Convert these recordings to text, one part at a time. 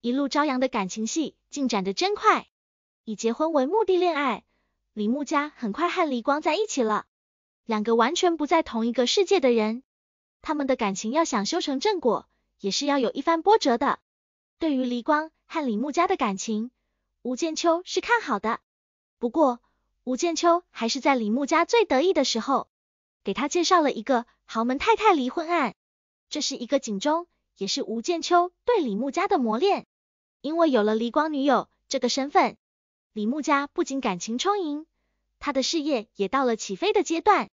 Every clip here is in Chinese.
一路朝阳的感情戏进展的真快，以结婚为目的恋爱，李慕家很快和黎光在一起了。两个完全不在同一个世界的人，他们的感情要想修成正果，也是要有一番波折的。对于黎光和李慕家的感情，吴建秋是看好的。不过，吴建秋还是在李慕家最得意的时候，给他介绍了一个豪门太太离婚案，这是一个警钟，也是吴建秋对李慕家的磨练。因为有了黎光女友这个身份，李慕家不仅感情充盈，他的事业也到了起飞的阶段。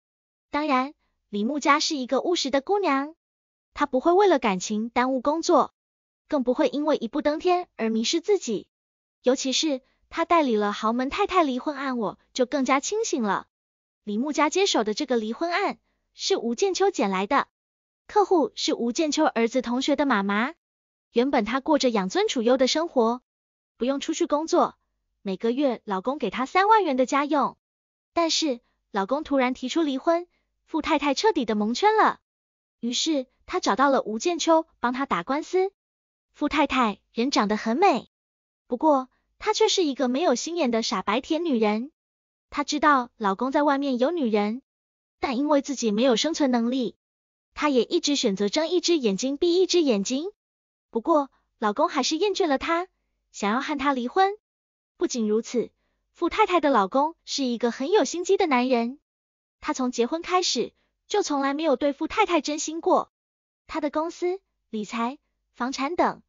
当然，李慕家是一个务实的姑娘，她不会为了感情耽误工作，更不会因为一步登天而迷失自己。尤其是她代理了豪门太太离婚案，我就更加清醒了。李慕家接手的这个离婚案是吴建秋捡来的，客户是吴建秋儿子同学的妈妈。原本她过着养尊处优的生活，不用出去工作，每个月老公给她三万元的家用。但是老公突然提出离婚，富太太彻底的蒙圈了。于是她找到了吴建秋帮她打官司。富太太人长得很美，不过她却是一个没有心眼的傻白甜女人。她知道老公在外面有女人，但因为自己没有生存能力，她也一直选择睁一只眼睛闭一只眼睛。不过，老公还是厌倦了她，想要和她离婚。不仅如此，富太太的老公是一个很有心机的男人，他从结婚开始就从来没有对富太太真心过。他的公司、理财、房产等，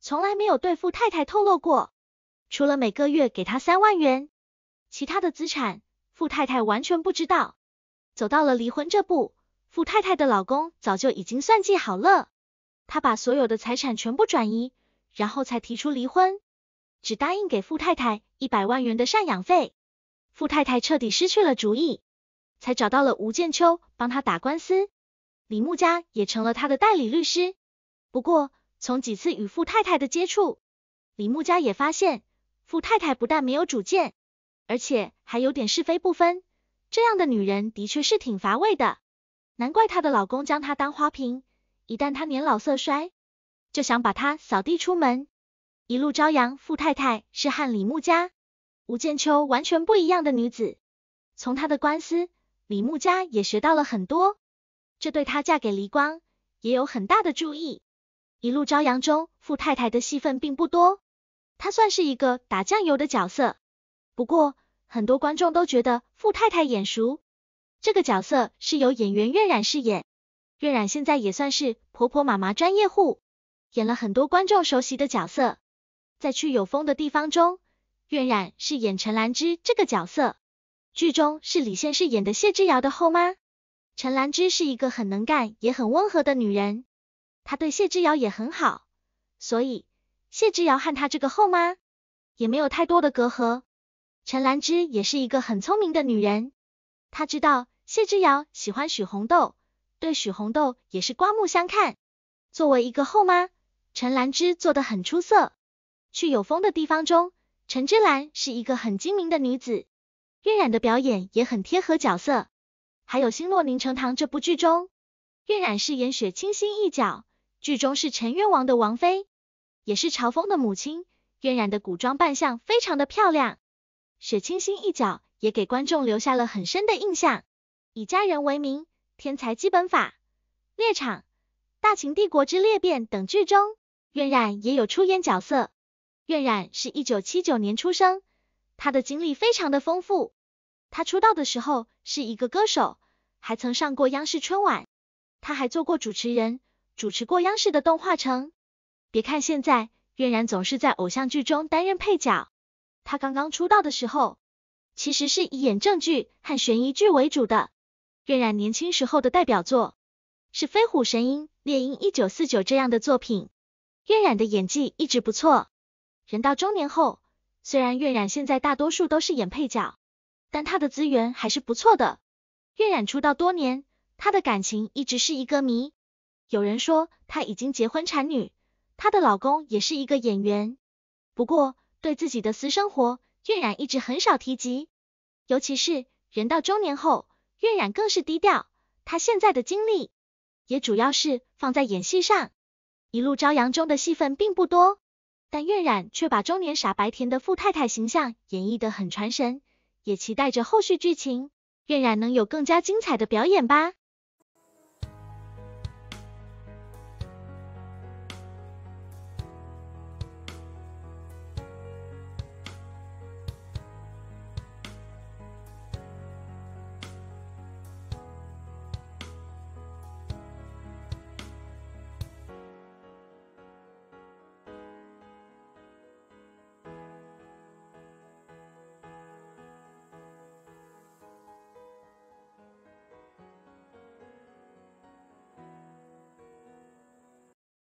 从来没有对富太太透露过。除了每个月给她三万元，其他的资产，富太太完全不知道。走到了离婚这步，富太太的老公早就已经算计好了。他把所有的财产全部转移，然后才提出离婚，只答应给傅太太一百万元的赡养费。傅太太彻底失去了主意，才找到了吴建秋帮他打官司，李木家也成了他的代理律师。不过，从几次与傅太太的接触，李木家也发现，傅太太不但没有主见，而且还有点是非不分，这样的女人的确是挺乏味的，难怪她的老公将她当花瓶。一旦他年老色衰，就想把他扫地出门。一路朝阳，傅太太是和李慕家、吴建秋完全不一样的女子。从她的官司，李慕家也学到了很多，这对她嫁给黎光也有很大的助益。一路朝阳中，傅太太的戏份并不多，她算是一个打酱油的角色。不过，很多观众都觉得傅太太眼熟，这个角色是由演员苑染饰演。月染现在也算是婆婆妈妈专业户，演了很多观众熟悉的角色。在《去有风的地方》中，月染饰演陈兰芝这个角色，剧中是李现饰演的谢之遥的后妈。陈兰芝是一个很能干也很温和的女人，她对谢之遥也很好，所以谢之遥和她这个后妈也没有太多的隔阂。陈兰芝也是一个很聪明的女人，她知道谢之遥喜欢许红豆。对许红豆也是刮目相看。作为一个后妈，陈兰芝做的很出色。去有风的地方中，陈芝兰是一个很精明的女子，晕染的表演也很贴合角色。还有星落凝成糖》这部剧中，晕染饰演雪清心一角，剧中是陈渊王的王妃，也是朝风的母亲。晕染的古装扮相非常的漂亮，雪清心一角也给观众留下了很深的印象。以家人为名。《天才基本法》、《猎场》、《大秦帝国之裂变》等剧中，苑冉也有出演角色。苑冉是一九七九年出生，他的经历非常的丰富。他出道的时候是一个歌手，还曾上过央视春晚。他还做过主持人，主持过央视的动画城。别看现在苑冉总是在偶像剧中担任配角，他刚刚出道的时候，其实是以演正剧和悬疑剧为主的。月染年轻时候的代表作是《飞虎神鹰》《猎鹰一九四九》这样的作品。月染的演技一直不错，人到中年后，虽然月染现在大多数都是演配角，但他的资源还是不错的。月染出道多年，他的感情一直是一个谜。有人说他已经结婚产女，他的老公也是一个演员。不过对自己的私生活，月染一直很少提及，尤其是人到中年后。月染更是低调，她现在的精力也主要是放在演戏上。一路朝阳中的戏份并不多，但月染却把中年傻白甜的富太太形象演绎的很传神，也期待着后续剧情，月染能有更加精彩的表演吧。